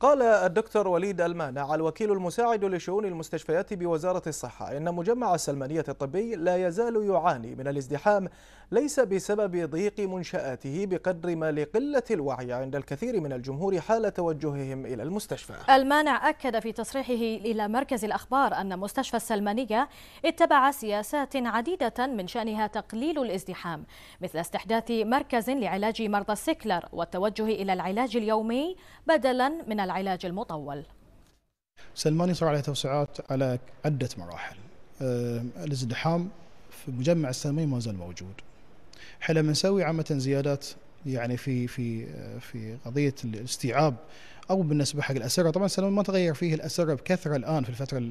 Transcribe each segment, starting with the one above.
قال الدكتور وليد المانع الوكيل المساعد لشؤون المستشفيات بوزارة الصحة إن مجمع السلمانية الطبي لا يزال يعاني من الازدحام ليس بسبب ضيق منشآته بقدر ما لقلة الوعي عند الكثير من الجمهور حال توجههم إلى المستشفى المانع أكد في تصريحه إلى مركز الأخبار أن مستشفى السلمانية اتبع سياسات عديدة من شأنها تقليل الازدحام مثل استحداث مركز لعلاج مرضى السكلر والتوجه إلى العلاج اليومي بدلا من العلاج المطول سلمان يصير عليه توسعات على عدة مراحل آه، الازدحام في مجمع السلمي ما زال موجود حلما نسوي عامة زيادات يعني في في في قضيه الاستيعاب او بالنسبه حق الاسره طبعا السنوات ما تغير فيه الاسره بكثره الان في الفتره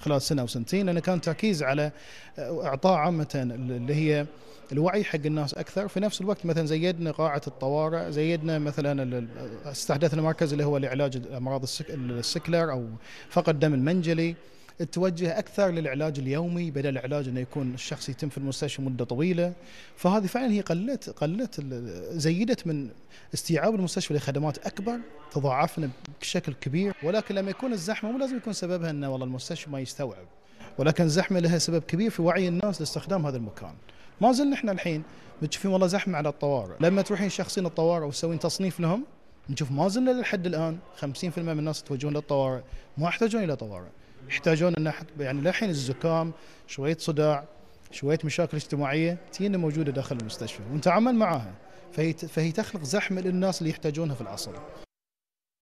خلال سنه او سنتين لانه كان تركيز على آه، اعطاء عامه اللي هي الوعي حق الناس اكثر في نفس الوقت مثلا زيدنا قاعه الطوارئ زيدنا مثلا استحدثنا مركز اللي هو لعلاج امراض السكلر او فقد دم المنجلي توجه اكثر للعلاج اليومي بدل العلاج انه يكون الشخص يتم في المستشفى مده طويله فهذه فعلا هي قلت قلت زيدت من استيعاب المستشفى لخدمات اكبر تضاعفنا بشكل كبير ولكن لما يكون الزحمه مو لازم يكون سببها انه والله المستشفى ما يستوعب ولكن الزحمه لها سبب كبير في وعي الناس لاستخدام هذا المكان ما زلنا احنا الحين بتشوفين والله زحمه على الطوارئ لما تروحين شخصين الطوارئ وتسوين تصنيف لهم نشوف ما زلنا للحد الان 50% من الناس يتوجهون للطوارئ ما يحتاجون الى طوارئ يحتاجون ان يعني للحين الزكام شويه صداع شويه مشاكل اجتماعيه تينا موجوده داخل المستشفى ونتعامل معها فهي فهي تخلق زحمه للناس اللي يحتاجونها في العصر